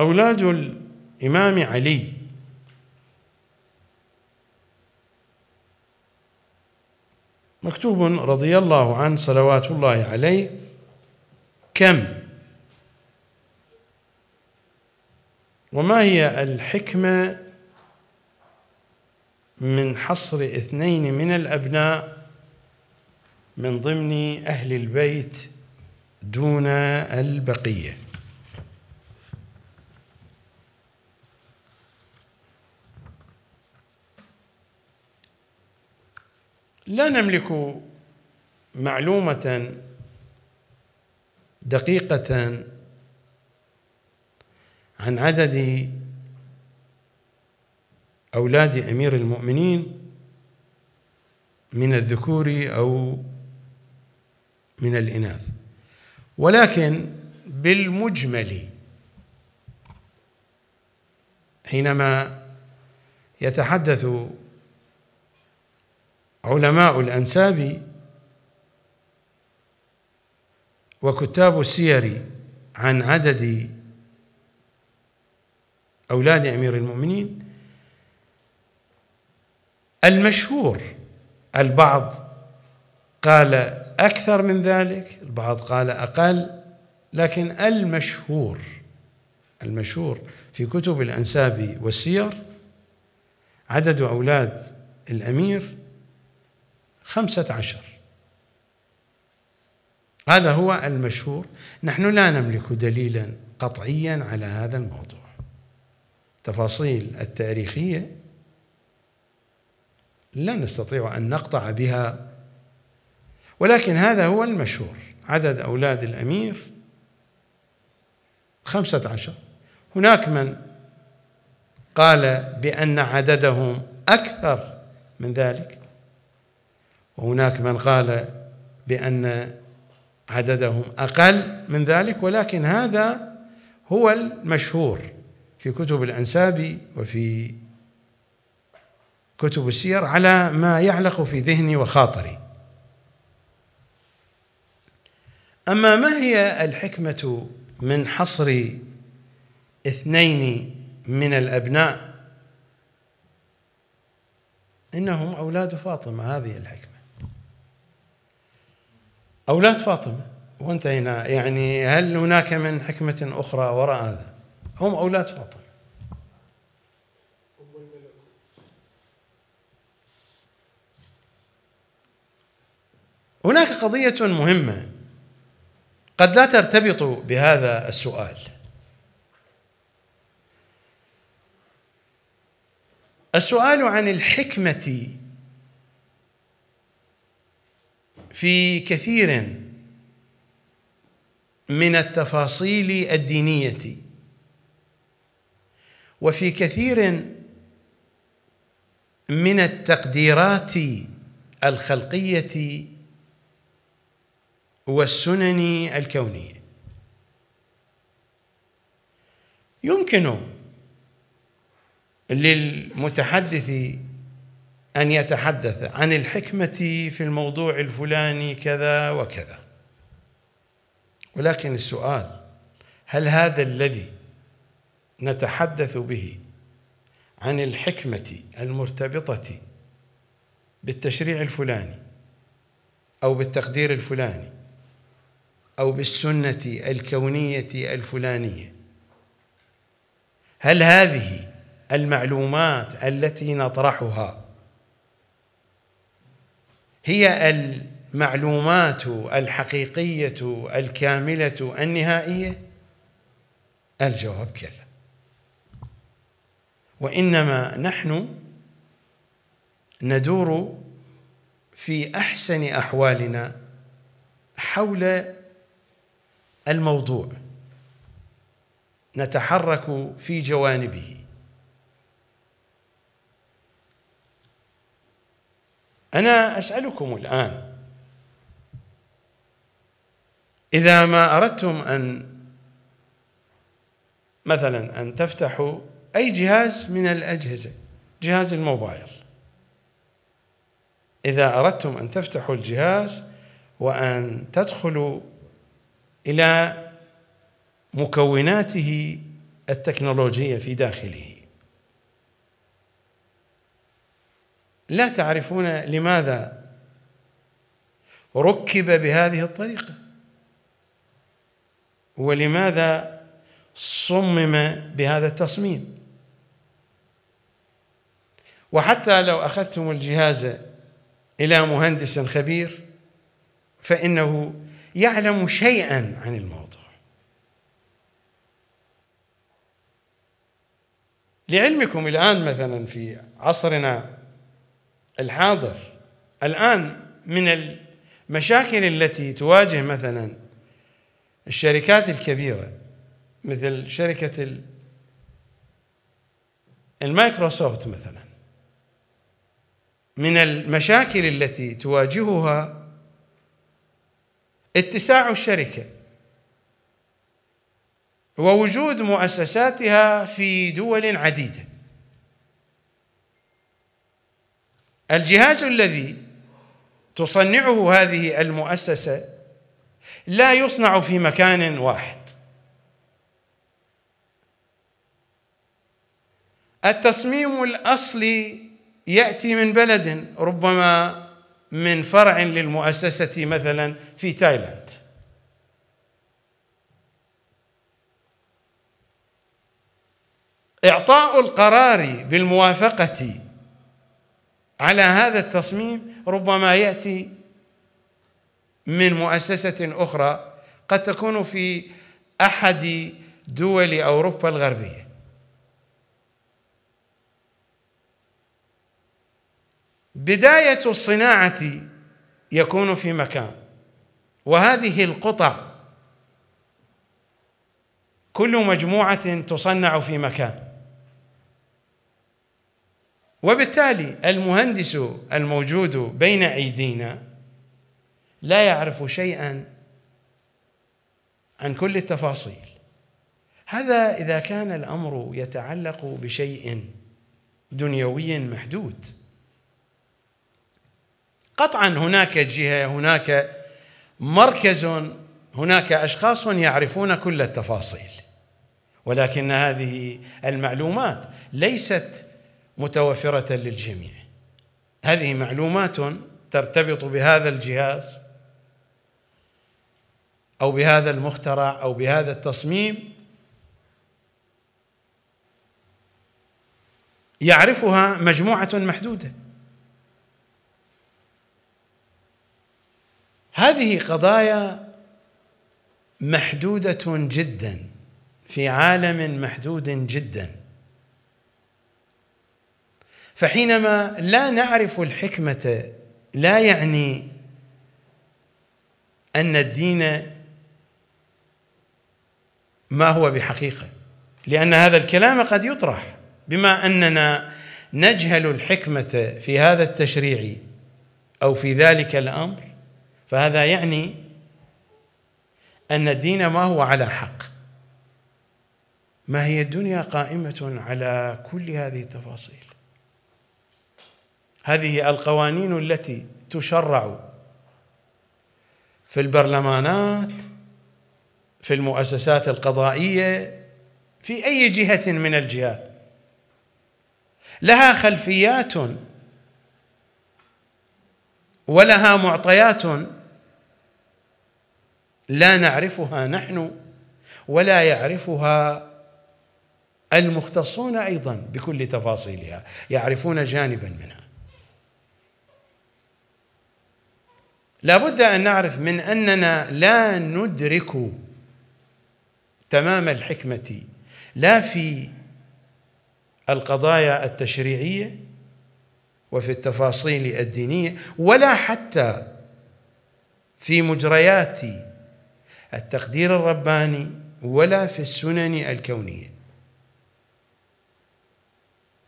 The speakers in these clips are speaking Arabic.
أولاد الإمام علي مكتوب رضي الله عنه صلوات الله عليه كم وما هي الحكمة من حصر اثنين من الأبناء من ضمن أهل البيت دون البقية لا نملك معلومة دقيقة عن عدد أولاد أمير المؤمنين من الذكور أو من الإناث ولكن بالمجمل حينما يتحدث علماء الأنساب وكتاب السير عن عدد أولاد أمير المؤمنين المشهور البعض قال أكثر من ذلك البعض قال أقل لكن المشهور المشهور في كتب الأنساب والسير عدد أولاد الأمير خمسة عشر هذا هو المشهور نحن لا نملك دليلا قطعيا على هذا الموضوع تفاصيل التاريخية لا نستطيع أن نقطع بها ولكن هذا هو المشهور عدد أولاد الأمير خمسة عشر هناك من قال بأن عددهم أكثر من ذلك وهناك من قال بأن عددهم أقل من ذلك ولكن هذا هو المشهور في كتب الأنساب وفي كتب السير على ما يعلق في ذهني وخاطري أما ما هي الحكمة من حصر اثنين من الأبناء إنهم أولاد فاطمة هذه الحكمة أولاد فاطمة وانتهينا يعني هل هناك من حكمة أخرى وراء هذا هم أولاد فاطمة هناك قضية مهمة قد لا ترتبط بهذا السؤال السؤال عن الحكمة في كثير من التفاصيل الدينيه وفي كثير من التقديرات الخلقيه والسنن الكونيه يمكن للمتحدث أن يتحدث عن الحكمة في الموضوع الفلاني كذا وكذا ولكن السؤال هل هذا الذي نتحدث به عن الحكمة المرتبطة بالتشريع الفلاني أو بالتقدير الفلاني أو بالسنة الكونية الفلانية هل هذه المعلومات التي نطرحها هي المعلومات الحقيقيه الكامله النهائيه الجواب كلا وانما نحن ندور في احسن احوالنا حول الموضوع نتحرك في جوانبه أنا أسألكم الآن إذا ما أردتم أن مثلا أن تفتحوا أي جهاز من الأجهزة جهاز الموبايل إذا أردتم أن تفتحوا الجهاز وأن تدخلوا إلى مكوناته التكنولوجية في داخله لا تعرفون لماذا ركب بهذه الطريقه ولماذا صمم بهذا التصميم وحتى لو اخذتم الجهاز الى مهندس خبير فانه يعلم شيئا عن الموضوع لعلمكم الان مثلا في عصرنا الحاضر الآن من المشاكل التي تواجه مثلا الشركات الكبيرة مثل شركة المايكروسوفت مثلا من المشاكل التي تواجهها اتساع الشركه ووجود مؤسساتها في دول عديده الجهاز الذي تصنعه هذه المؤسسه لا يصنع في مكان واحد التصميم الاصلي ياتي من بلد ربما من فرع للمؤسسه مثلا في تايلاند اعطاء القرار بالموافقه على هذا التصميم ربما ياتي من مؤسسه اخرى قد تكون في احد دول اوروبا الغربيه بدايه الصناعه يكون في مكان وهذه القطع كل مجموعه تصنع في مكان وبالتالي المهندس الموجود بين ايدينا لا يعرف شيئا عن كل التفاصيل هذا اذا كان الامر يتعلق بشيء دنيوي محدود قطعا هناك جهه هناك مركز هناك اشخاص يعرفون كل التفاصيل ولكن هذه المعلومات ليست متوفرة للجميع هذه معلومات ترتبط بهذا الجهاز أو بهذا المخترع أو بهذا التصميم يعرفها مجموعة محدودة هذه قضايا محدودة جدا في عالم محدود جدا فحينما لا نعرف الحكمة لا يعني أن الدين ما هو بحقيقة لأن هذا الكلام قد يطرح بما أننا نجهل الحكمة في هذا التشريع أو في ذلك الأمر فهذا يعني أن الدين ما هو على حق ما هي الدنيا قائمة على كل هذه التفاصيل هذه القوانين التي تشرع في البرلمانات في المؤسسات القضائيه في اي جهه من الجهات لها خلفيات ولها معطيات لا نعرفها نحن ولا يعرفها المختصون ايضا بكل تفاصيلها يعرفون جانبا منها لابد ان نعرف من اننا لا ندرك تمام الحكمه لا في القضايا التشريعيه وفي التفاصيل الدينيه ولا حتى في مجريات التقدير الرباني ولا في السنن الكونيه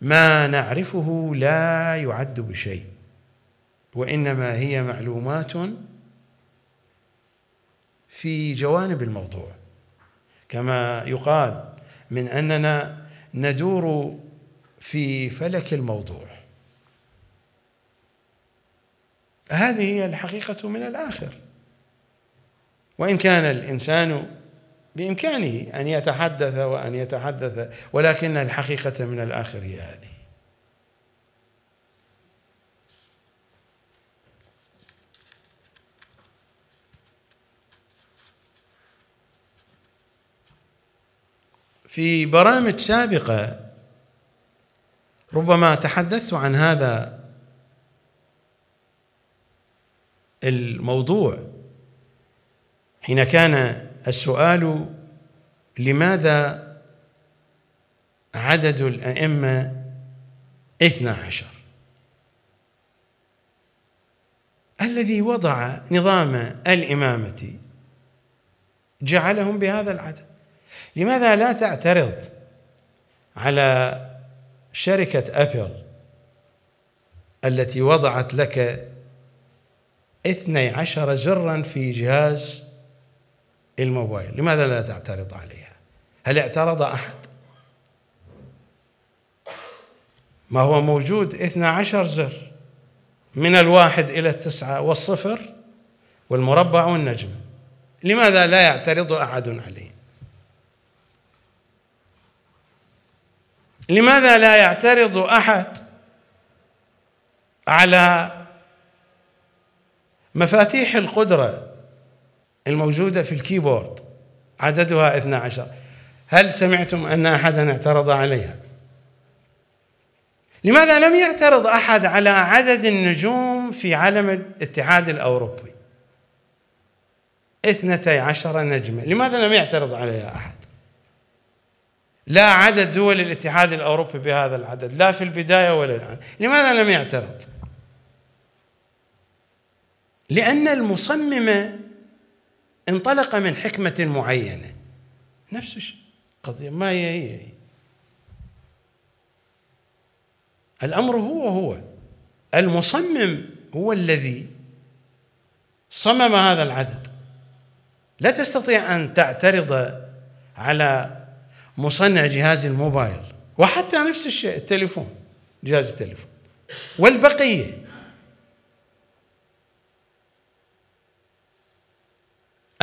ما نعرفه لا يعد بشيء وإنما هي معلومات في جوانب الموضوع كما يقال من أننا ندور في فلك الموضوع هذه هي الحقيقة من الآخر وإن كان الإنسان بإمكانه أن يتحدث وأن يتحدث ولكن الحقيقة من الآخر هي هذه في برامج سابقة ربما تحدثت عن هذا الموضوع حين كان السؤال لماذا عدد الأئمة اثنا عشر الذي وضع نظام الإمامة جعلهم بهذا العدد لماذا لا تعترض على شركة أبل التي وضعت لك اثني عشر زرا في جهاز الموبايل لماذا لا تعترض عليها هل اعترض أحد ما هو موجود اثنى عشر زر من الواحد إلى التسعة والصفر والمربع والنجم لماذا لا يعترض أحد عليه لماذا لا يعترض احد على مفاتيح القدره الموجوده في الكيبورد عددها 12 هل سمعتم ان احدا اعترض عليها لماذا لم يعترض احد على عدد النجوم في علم الاتحاد الاوروبي اثنتي عشر نجمه لماذا لم يعترض عليها احد لا عدد دول الاتحاد الأوروبي بهذا العدد لا في البداية ولا الآن لماذا لم يعترض لأن المصمم انطلق من حكمة معينة نفس الشيء قضية ما هي هي الأمر هو هو المصمم هو الذي صمم هذا العدد لا تستطيع أن تعترض على مصنع جهاز الموبايل وحتى نفس الشيء التليفون جهاز التليفون والبقيه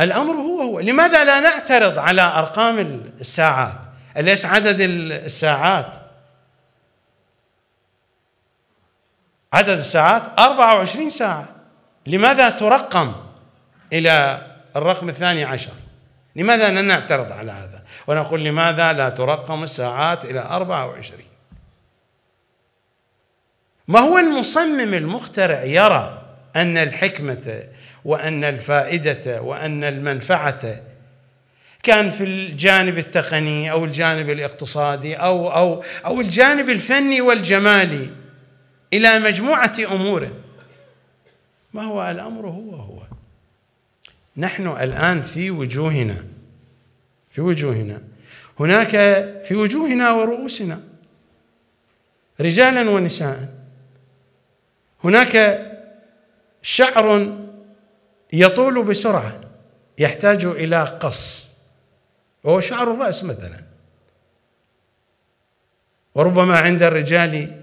الامر هو هو لماذا لا نعترض على ارقام الساعات اليس عدد الساعات عدد الساعات 24 ساعه لماذا ترقم الى الرقم الثاني عشر لماذا لا نعترض على هذا ونقول لماذا لا ترقم الساعات إلى 24 ما هو المصمم المخترع يرى أن الحكمة وأن الفائدة وأن المنفعة كان في الجانب التقني أو الجانب الاقتصادي أو أو أو الجانب الفني والجمالي إلى مجموعة امور ما هو الأمر هو هو نحن الآن في وجوهنا في وجوهنا هناك في وجوهنا ورؤوسنا رجالا ونساء هناك شعر يطول بسرعه يحتاج الى قص وهو شعر الراس مثلا وربما عند الرجال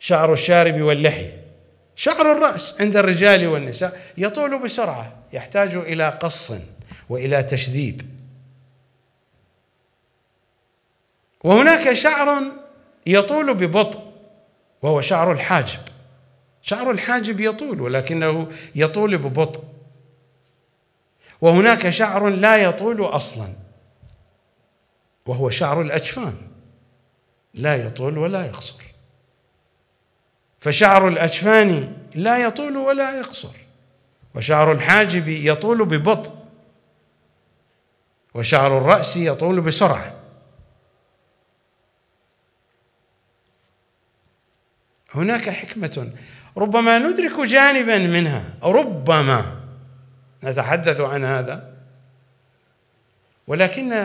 شعر الشارب واللحيه شعر الراس عند الرجال والنساء يطول بسرعه يحتاج الى قص والى تشذيب وهناك شعر يطول ببطء وهو شعر الحاجب شعر الحاجب يطول ولكنه يطول ببطء وهناك شعر لا يطول اصلا وهو شعر الاجفان لا يطول ولا يقصر فشعر الاجفان لا يطول ولا يقصر وشعر الحاجب يطول ببطء وشعر الراس يطول بسرعه هناك حكمة ربما ندرك جانبا منها ربما نتحدث عن هذا ولكن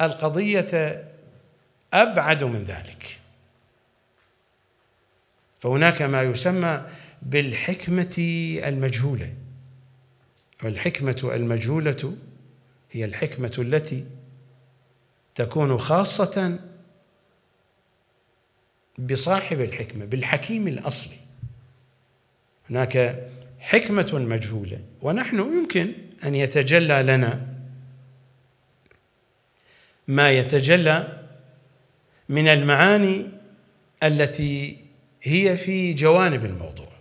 القضية أبعد من ذلك فهناك ما يسمى بالحكمة المجهولة والحكمة المجهولة هي الحكمة التي تكون خاصة بصاحب الحكمة بالحكيم الأصلي هناك حكمة مجهولة ونحن يمكن أن يتجلى لنا ما يتجلى من المعاني التي هي في جوانب الموضوع